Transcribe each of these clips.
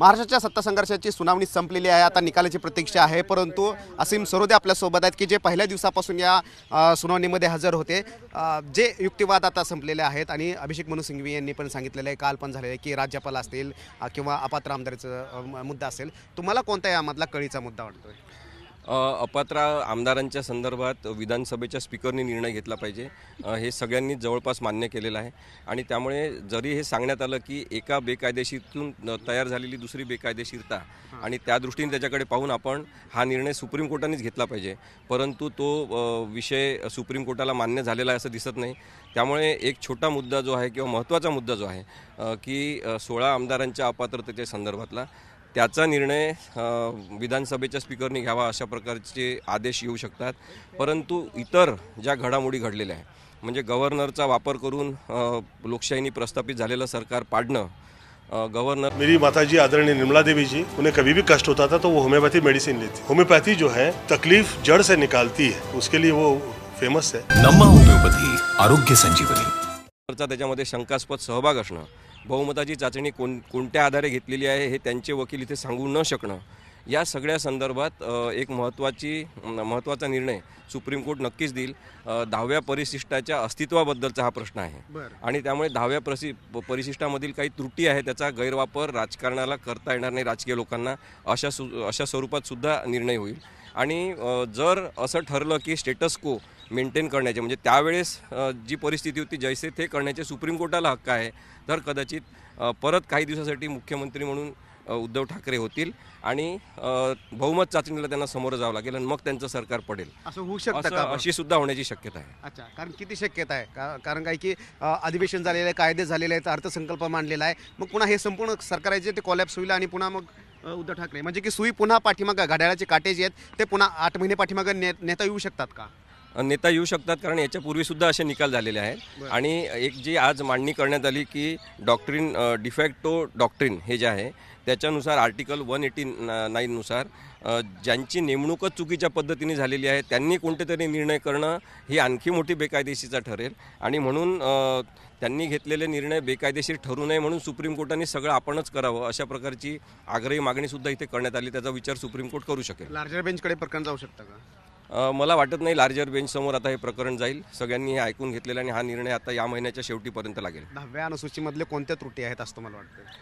महाराष्ट्राच्या सत्ता संघर्षाची सुनावणी संपलेली आहे आता निकालाची प्रतीक्षा आहे परंतु असीम सरोदे आपल्यासोबत आहेत की जे पहिल्या दिवसापासून या सुनावणीमध्ये हजर होते जे युक्तिवाद आता संपलेले आहेत आणि अभिषेक मनु सिंघवी यांनी पण सांगितलेलं आहे काल पण झालेलं आहे की राज्यपाल असतील किंवा अपात्र आमदारीचा मुद्दा असेल तुम्हाला कोणता यामधला कळीचा मुद्दा वाटतोय अपात्र आमदारांच्या संदर्भात विधानसभेच्या स्पीकरने निर्णय घेतला पाहिजे हे सगळ्यांनी जवळपास मान्य केलेलं आहे आणि त्यामुळे जरी हे सांगण्यात आलं की एका बेकायदेशीरतून तयार झालेली दुसरी बेकायदेशीरता आणि त्या दृष्टीने त्याच्याकडे पाहून आपण हा निर्णय सुप्रीम कोर्टानेच घेतला पाहिजे परंतु तो विषय सुप्रीम कोर्टाला मान्य झालेला आहे असं दिसत नाही त्यामुळे एक छोटा मुद्दा जो आहे किंवा महत्त्वाचा मुद्दा जो आहे की सोळा आमदारांच्या अपात्रतेच्या संदर्भातला त्याचा निर्णय विधानसभेच्या स्पीकरने घ्यावा अशा प्रकारचे आदेश येऊ शकतात परंतु इतर ज्या घडामोडी घडलेल्या आहेत म्हणजे गव्हर्नरचा वापर करून लोकशाहीनी प्रस्थापित झालेलं सरकार पाडणं गव्हर्नर मेरी माताजी आदरणीय निर्मला देवी जी उन्हें कभी भी कष्ट होता था तो वो होम्योपैथी मेडिसिन लेती होम्योपैथी जो है तकलीफ जड़ से निकालती है उसके लिए वो फेमस है नम्मा होम्योपैथी आरोग्य संजीवनी त्याच्यामध्ये शंकास्पद सहभाग असणं बहुमताची चाचणी कोण कोणत्या आधारे घेतलेली आहे हे त्यांचे वकील इथे सांगू न शकणं या सगळ्या संदर्भात एक महत्त्वाची महत्त्वाचा निर्णय सुप्रीम कोर्ट नक्कीच देईल दहाव्या परिशिष्टाच्या अस्तित्वाबद्दलचा हा प्रश्न आहे आणि त्यामुळे दहाव्या प्रसि परिशिष्टामधील काही त्रुटी आहे त्याचा गैरवापर राजकारणाला करता येणार नाही राजकीय लोकांना अशा सु अशा स्वरूपात सुद्धा निर्णय होईल आणि जर असं ठरलं की स्टेटस को मेंटेन करण्याचे म्हणजे त्यावेळेस जी परिस्थिती होती जैसे ते करण्याचे सुप्रीम कोर्टाला हक्क आहे तर कदाचित परत काही दिवसासाठी मुख्यमंत्री म्हणून उद्धव ठाकरे होतील आणि बहुमत चाचणीला त्यांना समोर जावं लागेल आणि मग त्यांचं सरकार पडेल असं होऊ शकतं अशी सुद्धा होण्याची शक्यता आहे अच्छा कारण किती शक्यता आहे कारण काय की अधिवेशन झालेलं आहे कायदे झालेले आहेत अर्थसंकल्प मांडलेला आहे मग पुन्हा हे संपूर्ण सरकार जे ते कॉलॅप्स होईल आणि पुन्हा मग उद्धव ठाकरे म्हणजे की सुई पुन्हा पाठीमागं घड्याळाचे काटे आहेत ते पुन्हा आठ महिने पाठीमागं ने नेता येऊ शकतात का नेता येऊ शकतात कारण याच्यापूर्वीसुद्धा असे निकाल झालेले आहेत आणि एक जी आज मांडणी करण्यात आली की डॉक्टरीन टो डॉक्टरीन हे जे आहे त्याच्यानुसार आर्टिकल वन एटी नाईननुसार ज्यांची नेमणूकच चुकीच्या पद्धतीने झालेली आहे त्यांनी कोणते तरी निर्णय करणं ही आणखी मोठी बेकायदेशीरचा ठरेल आणि म्हणून त्यांनी घेतलेले निर्णय बेकायदेशीर ठरू नये म्हणून सुप्रीम कोर्टाने सगळं आपणच करावं अशा प्रकारची आग्रही मागणीसुद्धा इथे करण्यात आली त्याचा विचार सुप्रीम कोर्ट करू शकेल लार्जर बेंचकडे प्रकरण जाऊ शकतं का मला वाटत नाही लार्जर बेंचसमोर आता हे प्रकरण जाईल सगळ्यांनी हे ऐकून घेतलेलं आणि हा निर्णय आता या महिन्याच्या शेवटीपर्यंत लागेल दहाव्या अनुसूचीमधले कोणत्या त्रुटी आहेत असं मला वाटतं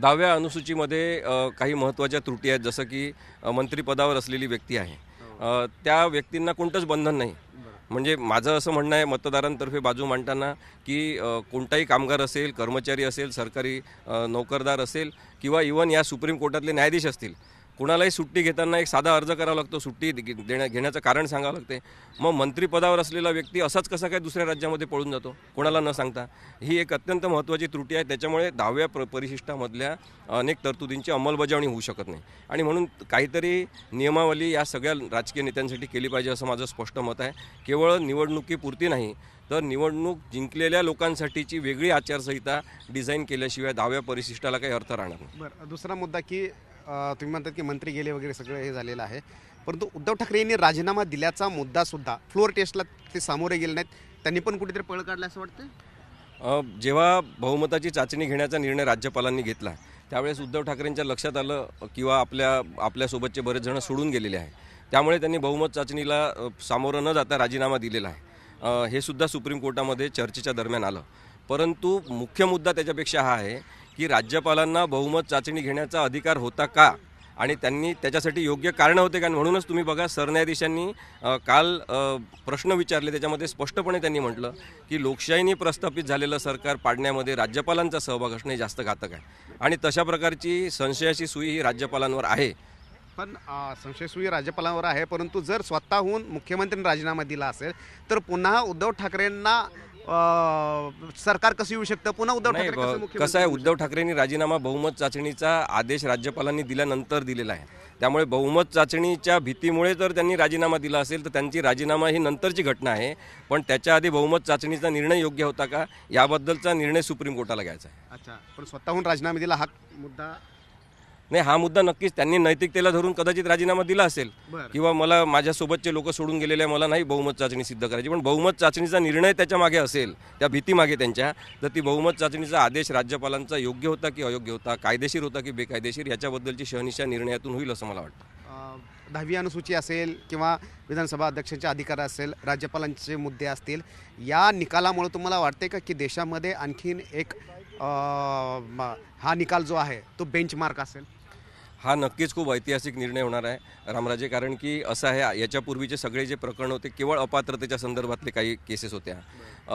दहाव्या अनुसूचीमध्ये काही महत्त्वाच्या त्रुटी आहेत जसं की मंत्रिपदावर असलेली व्यक्ती आहे त्या व्यक्तींना कोणतंच बंधन नाही म्हणजे माझं असं म्हणणं आहे मतदारांतर्फे बाजू मांडताना की कोणताही कामगार असेल कर्मचारी असेल सरकारी नोकरदार असेल किंवा इवन या सुप्रीम कोर्टातले न्यायाधीश असतील कुणालाही सुट्टी घेताना एक साधा अर्ज करावा लागतो सुट्टी देण्या घेण्याचं कारण सांगावं लागते मग मंत्रीपदावर असलेला व्यक्ती असाच कसा काय दुसऱ्या राज्यामध्ये पळून जातो कोणाला न सांगता ही एक अत्यंत महत्त्वाची त्रुटी आहे त्याच्यामुळे दहाव्या प्र परिशिष्टामधल्या अनेक तरतुदींची अंमलबजावणी होऊ शकत नाही आणि म्हणून काहीतरी नियमावली या सगळ्या राजकीय नेत्यांसाठी केली पाहिजे असं माझं स्पष्ट मत आहे केवळ निवडणुकीपुरती नाही तर निवडणूक जिंकलेल्या लोकांसाठीची वेगळी आचारसंहिता डिझाईन केल्याशिवाय दहाव्या परिशिष्टाला काही अर्थ राहणार नाही बरं दुसरा मुद्दा की तुम्ही म्हणतात की मंत्री गेले वगैरे सगळं हे झालेलं आहे परंतु उद्धव ठाकरे यांनी राजीनामा दिल्याचा मुद्दा सुद्धा फ्लोअर टेस्टला ते सामोरे गेले नाहीत त्यांनी पण कुठेतरी पळ काढला असं वाटतं जेव्हा बहुमताची चाचणी घेण्याचा निर्णय राज्यपालांनी घेतला त्यावेळेस उद्धव ठाकरेंच्या लक्षात आलं किंवा आपल्या आपल्यासोबतचे बरेच जण सोडून गेलेले आहे त्यामुळे त्यांनी बहुमत चाचणीला सामोरं न जाता राजीनामा दिलेला आहे हे सुद्धा सुप्रीम कोर्टामध्ये चर्चेच्या दरम्यान आलं परंतु मुख्य मुद्दा त्याच्यापेक्षा हा आहे की राज्यपालांना बहुमत चाचणी घेण्याचा अधिकार होता का आणि त्यांनी त्याच्यासाठी योग्य कारणं होते का म्हणूनच तुम्ही बघा सरन्यायाधीशांनी काल प्रश्न विचारले त्याच्यामध्ये स्पष्टपणे त्यांनी म्हटलं की लोकशाहीने प्रस्थापित झालेलं सरकार पाडण्यामध्ये राज्यपालांचा सहभाग असणे जास्त घातक आहे आणि तशा प्रकारची संशयाची सुई ही राज्यपालांवर आहे पण संशयसुई राज्यपालांवर आहे परंतु जर स्वतःहून मुख्यमंत्र्यांनी राजीनामा दिला असेल तर पुन्हा उद्धव ठाकरेंना सरकार कसं येऊ शकतं पुन्हा उद्धव ठाकरे कसं आहे उद्धव ठाकरेंनी राजीनामा बहुमत चाचणीचा आदेश राज्यपालांनी दिल्यानंतर दिलेला आहे त्यामुळे बहुमत चाचणीच्या भीतीमुळे जर त्यांनी राजीनामा दिला असेल तर त्यांची राजीनामा ही नंतरची घटना आहे पण त्याच्या आधी बहुमत चाचणीचा निर्णय योग्य होता का याबद्दलचा निर्णय सुप्रीम कोर्टाला घ्यायचा आहे अच्छा पण स्वतःहून राजीनामा दिला हा मुद्दा नाही हा मुद्दा नक्कीच त्यांनी नैतिकतेला धरून कदाचित राजीनामा दिला असेल किंवा मला माझ्यासोबतचे लोक सोडून गेलेले मला नाही बहुमत चाचणी सिद्ध करायची पण बहुमत चाचणीचा निर्णय त्याच्या मागे असेल त्या भीतीमागे त्यांच्या तर ती बहुमत चाचणीचा आदेश राज्यपालांचा योग्य होता की अयोग्य होता कायदेशीर होता की बेकायदेशीर याच्याबद्दलची शहनिशा निर्णयातून होईल असं मला वाटतं दहावी अनुसूची असेल किंवा विधानसभा अध्यक्षांचे अधिकार असेल राज्यपालांचे मुद्दे असतील या निकालामुळे तुम्हाला वाटते का की देशामध्ये आणखीन एक हा निकाल जो आहे तो बेंचमार्क असेल हा नक्कीच खूप ऐतिहासिक निर्णय होणार आहे रामराजे कारण की असं आहे याच्यापूर्वीचे सगळे जे प्रकरण होते केवळ अपात्रतेच्या संदर्भातले काही केसेस होत्या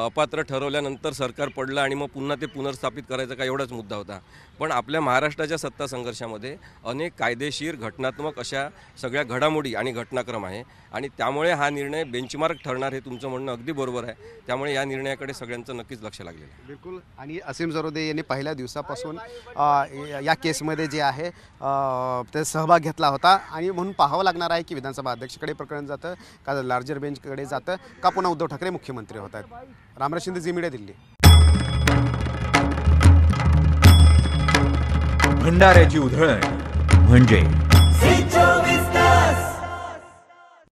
अपात्र ठरवल्यानंतर सरकार पडलं आणि मग पुन्हा ते पुनर्स्थापित करायचा का एवढाच मुद्दा होता पण आपल्या महाराष्ट्राच्या सत्ता संघर्षामध्ये अनेक कायदेशीर घटनात्मक अशा सगळ्या घडामोडी आणि घटनाक्रम आहे आणि त्यामुळे हा निर्णय बेंचमार्क ठरणार हे तुमचं म्हणणं अगदी बरोबर आहे त्यामुळे या निर्णयाकडे सगळ्यांचं नक्कीच लक्ष लागलेलं आहे बिलकुल आणि असीम सरोदे यांनी पहिल्या दिवसापासून या केसमध्ये जे आहे ते सहभाग घेतला होता आणि म्हणून पाहावं लागणार आहे की विधानसभा अध्यक्षकडे प्रकरण जातं का लार्जर बेंचकडे जातं का पुन्हा उद्धव ठाकरे मुख्यमंत्री होत आहेत रामराज शिंदे जी दिल्ली भंडाऱ्याची उधळण म्हणजे